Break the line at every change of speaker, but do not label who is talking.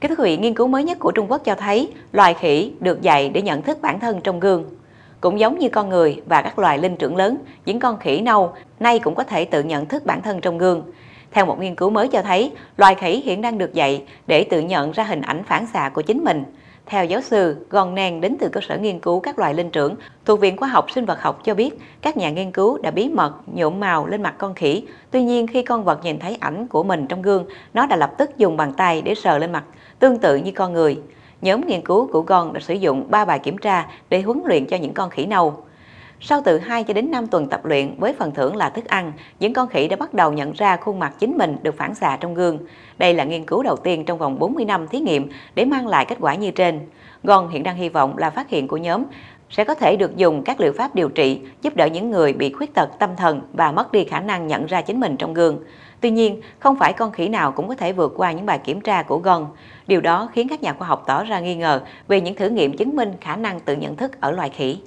Kính thưa quý vị, nghiên cứu mới nhất của Trung Quốc cho thấy loài khỉ được dạy để nhận thức bản thân trong gương. Cũng giống như con người và các loài linh trưởng lớn, những con khỉ nâu nay cũng có thể tự nhận thức bản thân trong gương. Theo một nghiên cứu mới cho thấy, loài khỉ hiện đang được dạy để tự nhận ra hình ảnh phản xạ của chính mình. Theo giáo sư, gòn nàng đến từ cơ sở nghiên cứu các loài linh trưởng thuộc Viện Khoa học Sinh vật học cho biết các nhà nghiên cứu đã bí mật nhuộm màu lên mặt con khỉ. Tuy nhiên khi con vật nhìn thấy ảnh của mình trong gương, nó đã lập tức dùng bàn tay để sờ lên mặt, tương tự như con người. Nhóm nghiên cứu của gòn đã sử dụng 3 bài kiểm tra để huấn luyện cho những con khỉ nâu. Sau từ 2 cho đến 5 tuần tập luyện với phần thưởng là thức ăn, những con khỉ đã bắt đầu nhận ra khuôn mặt chính mình được phản xạ trong gương. Đây là nghiên cứu đầu tiên trong vòng 40 năm thí nghiệm để mang lại kết quả như trên. Gon hiện đang hy vọng là phát hiện của nhóm sẽ có thể được dùng các liệu pháp điều trị giúp đỡ những người bị khuyết tật tâm thần và mất đi khả năng nhận ra chính mình trong gương. Tuy nhiên, không phải con khỉ nào cũng có thể vượt qua những bài kiểm tra của Gon. Điều đó khiến các nhà khoa học tỏ ra nghi ngờ về những thử nghiệm chứng minh khả năng tự nhận thức ở loài khỉ.